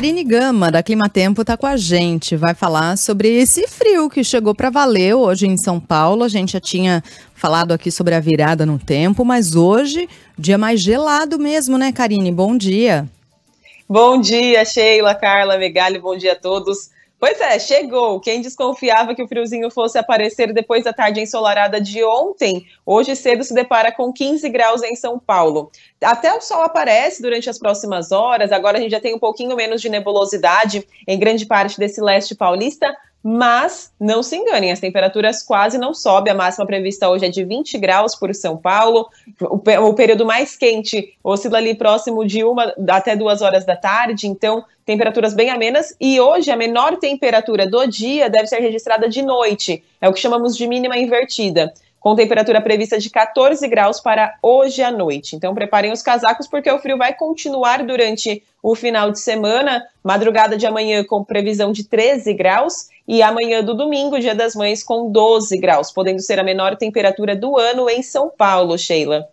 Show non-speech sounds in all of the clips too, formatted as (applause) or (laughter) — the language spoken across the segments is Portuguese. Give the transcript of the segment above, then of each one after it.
Karine Gama, da Climatempo, está com a gente. Vai falar sobre esse frio que chegou para valer hoje em São Paulo. A gente já tinha falado aqui sobre a virada no tempo, mas hoje, dia mais gelado mesmo, né, Karine? Bom dia. Bom dia, Sheila, Carla, Megali, bom dia a todos. Pois é, chegou. Quem desconfiava que o friozinho fosse aparecer depois da tarde ensolarada de ontem, hoje cedo se depara com 15 graus em São Paulo. Até o sol aparece durante as próximas horas, agora a gente já tem um pouquinho menos de nebulosidade em grande parte desse leste paulista, mas não se enganem, as temperaturas quase não sobem. A máxima prevista hoje é de 20 graus por São Paulo. O, o período mais quente oscila ali próximo de uma até duas horas da tarde. Então, temperaturas bem amenas. E hoje a menor temperatura do dia deve ser registrada de noite. É o que chamamos de mínima invertida com temperatura prevista de 14 graus para hoje à noite. Então preparem os casacos porque o frio vai continuar durante o final de semana, madrugada de amanhã com previsão de 13 graus e amanhã do domingo, Dia das Mães, com 12 graus, podendo ser a menor temperatura do ano em São Paulo, Sheila.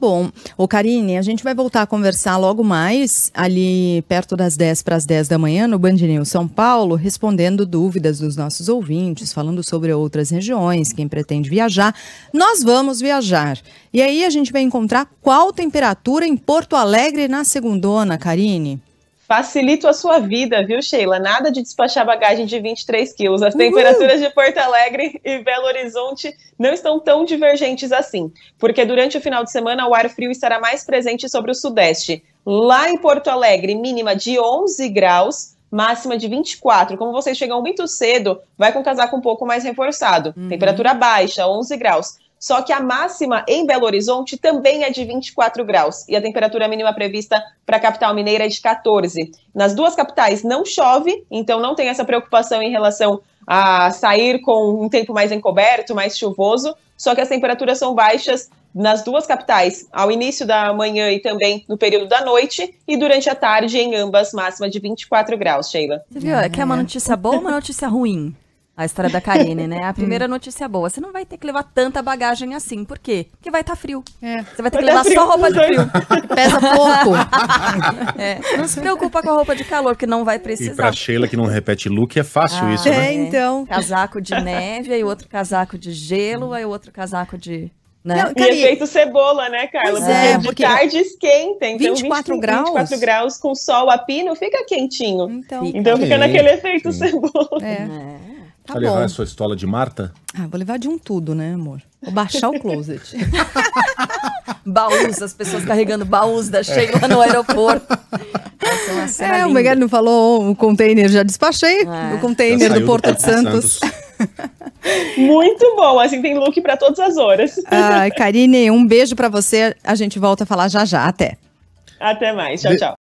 Bom, ô Karine, a gente vai voltar a conversar logo mais, ali perto das 10 para as 10 da manhã, no Band News São Paulo, respondendo dúvidas dos nossos ouvintes, falando sobre outras regiões, quem pretende viajar. Nós vamos viajar. E aí a gente vai encontrar qual temperatura em Porto Alegre na segundona, Karine? Facilito a sua vida, viu, Sheila? Nada de despachar bagagem de 23 quilos. As temperaturas de Porto Alegre e Belo Horizonte não estão tão divergentes assim, porque durante o final de semana o ar frio estará mais presente sobre o Sudeste. Lá em Porto Alegre, mínima de 11 graus, máxima de 24. Como vocês chegam muito cedo, vai com casaco um pouco mais reforçado. Uhum. Temperatura baixa, 11 graus. Só que a máxima em Belo Horizonte também é de 24 graus e a temperatura mínima prevista para a capital mineira é de 14. Nas duas capitais não chove, então não tem essa preocupação em relação a sair com um tempo mais encoberto, mais chuvoso. Só que as temperaturas são baixas nas duas capitais, ao início da manhã e também no período da noite, e durante a tarde em ambas, máxima de 24 graus, Sheila. Você viu? É que é uma notícia boa ou uma notícia ruim? A história da Karine, né? A (laughs) primeira hum. notícia boa. Você não vai ter que levar tanta bagagem assim. Por quê? Porque vai estar tá frio. É. Você vai ter vai que tá levar frio, só roupa de frio. (laughs) Pesa pouco. (laughs) é. Não se preocupa com a roupa de calor, que não vai precisar. E pra Sheila, que não repete look, é fácil ah, isso, né? né? É, então. Casaco de neve, aí outro casaco de gelo, aí outro casaco de... Né? Não, E efeito cebola, né, Carla? Mas porque é, de porque tarde esquenta, então 24 20, graus. 24 graus com sol a pino fica quentinho. Então, então fica é. naquele efeito Sim. cebola. É. é. Tá vai levar bom. a sua estola de Marta? Ah, vou levar de um tudo, né, amor? Vou baixar o closet. (laughs) baús, as pessoas carregando baús da Sheila é. no aeroporto. Essa é, uma é o Miguel não falou o container, já despachei é. o container do Porto, do Porto de Santos. Santos. (laughs) Muito bom, assim tem look para todas as horas. Ah, Karine, um beijo para você. A gente volta a falar já já. Até. Até mais. Tchau, tchau.